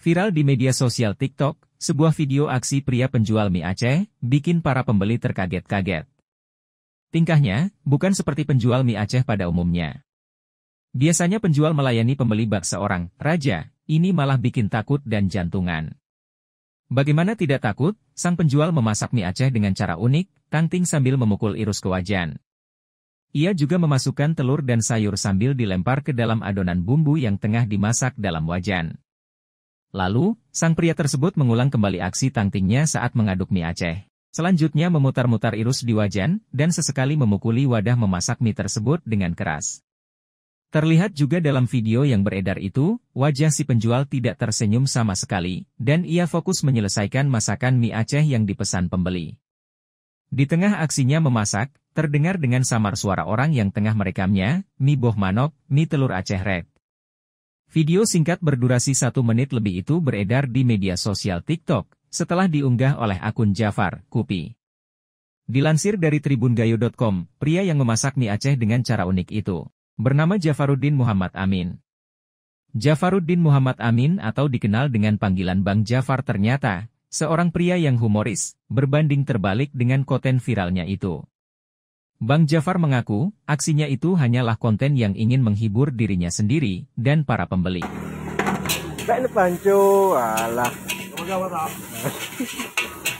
Viral di media sosial TikTok, sebuah video aksi pria penjual mie Aceh, bikin para pembeli terkaget-kaget. Tingkahnya, bukan seperti penjual mie Aceh pada umumnya. Biasanya penjual melayani pembeli bak seorang, raja, ini malah bikin takut dan jantungan. Bagaimana tidak takut, sang penjual memasak mie Aceh dengan cara unik, tanting sambil memukul irus ke wajan. Ia juga memasukkan telur dan sayur sambil dilempar ke dalam adonan bumbu yang tengah dimasak dalam wajan. Lalu, sang pria tersebut mengulang kembali aksi tangtingnya saat mengaduk mie Aceh. Selanjutnya memutar-mutar irus di wajan, dan sesekali memukuli wadah memasak mie tersebut dengan keras. Terlihat juga dalam video yang beredar itu, wajah si penjual tidak tersenyum sama sekali, dan ia fokus menyelesaikan masakan mie Aceh yang dipesan pembeli. Di tengah aksinya memasak, Terdengar dengan samar suara orang yang tengah merekamnya, Mi boh manok, Mi telur Aceh Red. Video singkat berdurasi satu menit lebih itu beredar di media sosial TikTok, setelah diunggah oleh akun Jafar, Kupi. Dilansir dari tribungayo.com, pria yang memasak mie Aceh dengan cara unik itu, bernama Jafaruddin Muhammad Amin. Jafaruddin Muhammad Amin atau dikenal dengan panggilan Bang Jafar ternyata, seorang pria yang humoris, berbanding terbalik dengan konten viralnya itu. Bang Jafar mengaku, aksinya itu hanyalah konten yang ingin menghibur dirinya sendiri dan para pembeli. panco, alah.